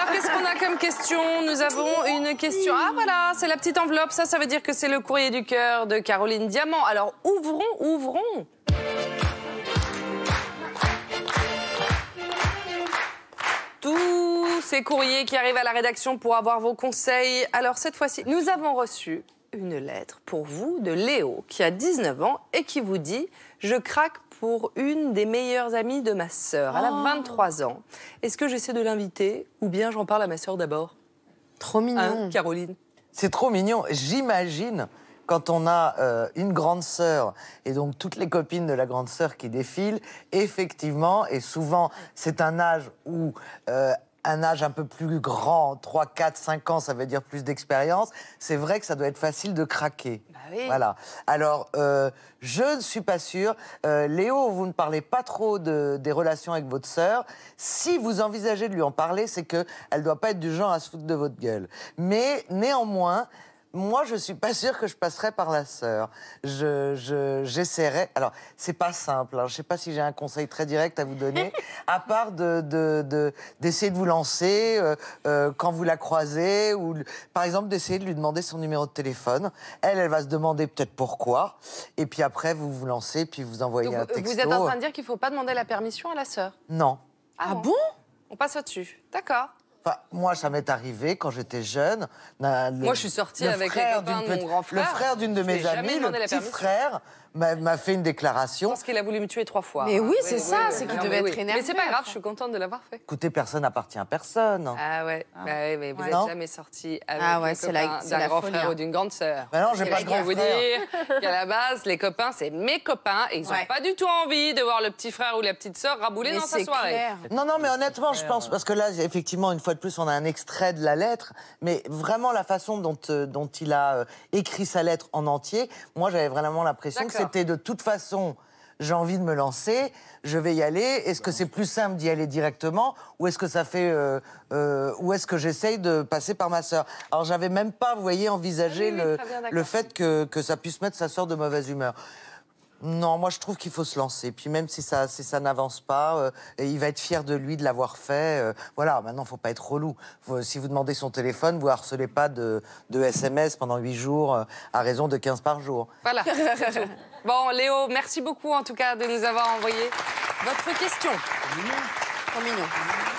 alors qu'est-ce qu'on a comme question Nous avons une question. Ah voilà, c'est la petite enveloppe. Ça, ça veut dire que c'est le courrier du cœur de Caroline Diamant. Alors ouvrons, ouvrons. Tous ces courriers qui arrivent à la rédaction pour avoir vos conseils. Alors cette fois-ci, nous avons reçu une lettre pour vous de Léo, qui a 19 ans et qui vous dit Je craque pour une des meilleures amies de ma sœur. Elle a 23 ans. Est-ce que j'essaie de l'inviter ou bien j'en parle à ma sœur d'abord Trop mignon. Hein, Caroline C'est trop mignon. J'imagine quand on a euh, une grande sœur et donc toutes les copines de la grande sœur qui défilent, effectivement, et souvent c'est un âge où euh, un âge un peu plus grand, 3, 4, 5 ans, ça veut dire plus d'expérience, c'est vrai que ça doit être facile de craquer. Bah voilà. Alors, euh, je ne suis pas sûre. Euh, Léo, vous ne parlez pas trop des relations avec votre sœur. Si vous envisagez de lui en parler, c'est qu'elle ne doit pas être du genre à se foutre de votre gueule. Mais néanmoins, moi, je suis pas sûre que je passerai par la sœur. Je, j'essaierai. Alors, c'est pas simple. Je hein. Je sais pas si j'ai un conseil très direct à vous donner, à part de, d'essayer de, de vous lancer euh, euh, quand vous la croisez, ou par exemple d'essayer de lui demander son numéro de téléphone. Elle, elle va se demander peut-être pourquoi. Et puis après, vous vous lancez, puis vous envoyez un texto. Vous êtes en train de dire qu'il faut pas demander la permission à la sœur. Non. Ah, ah bon On passe au-dessus. D'accord. Enfin, moi, ça m'est arrivé quand j'étais jeune. moi, je suis sortie avec frère mon grand frère. Le frère d'une de mes amies, le petit frère, m'a fait une déclaration. Parce qu'il a voulu me tuer trois fois. Mais ah, oui, c'est ça, c'est qu'il devait ah, être énervé. Mais c'est pas grave, je suis contente de l'avoir fait. Écoutez, personne n'appartient à personne. Ah ouais, ah. Bah mais vous n'êtes jamais sorti avec ah ouais, d'un grand frère hein. ou d'une grande sœur. Mais non, j'ai pas de grand vous dire qu'à la base, les copains, c'est mes copains et ils n'ont pas du tout envie de voir le petit frère ou la petite sœur rabouler dans sa soirée. Non, non, mais honnêtement, je pense, parce que là, effectivement, une fois de plus, on a un extrait de la lettre, mais vraiment la façon dont, euh, il a euh, écrit sa lettre en entier, moi j'avais vraiment l'impression que c'était de toute façon j'ai envie de me lancer, je vais y aller. Est-ce que c'est plus simple d'y aller directement ou est-ce que ça fait euh, ou est-ce que j'essaye de passer par ma sœur Alors j'avais même pas, vous voyez, envisagé ah le, fait que, que, ça puisse mettre sa sœur de mauvaise humeur. Non, moi je trouve qu'il faut se lancer. Puis même si ça, n'avance pas, euh, il va être fier de lui de l'avoir fait. Euh, voilà, maintenant, il ne faut pas être relou. si vous demandez son téléphone, vous harcelez pas de, SMS pendant 8 jours euh, à raison de 15 par jour. Voilà. bon, Léo, merci beaucoup en tout cas de nous avoir envoyé votre question. Mignon. mignon.